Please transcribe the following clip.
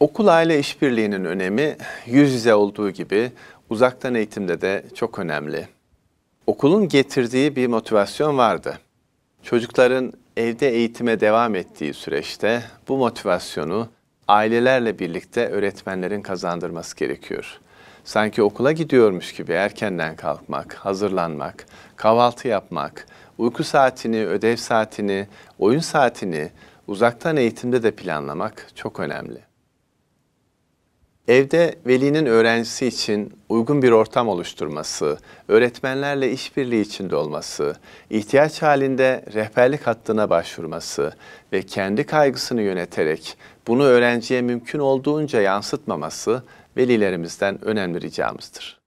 Okul aile işbirliğinin önemi yüz yüze olduğu gibi uzaktan eğitimde de çok önemli. Okulun getirdiği bir motivasyon vardı. Çocukların evde eğitime devam ettiği süreçte bu motivasyonu ailelerle birlikte öğretmenlerin kazandırması gerekiyor. Sanki okula gidiyormuş gibi erkenden kalkmak, hazırlanmak, kahvaltı yapmak, uyku saatini, ödev saatini, oyun saatini uzaktan eğitimde de planlamak çok önemli. Evde velinin öğrencisi için uygun bir ortam oluşturması, öğretmenlerle işbirliği içinde olması, ihtiyaç halinde rehberlik hattına başvurması ve kendi kaygısını yöneterek bunu öğrenciye mümkün olduğunca yansıtmaması velilerimizden önemli ricamızdır.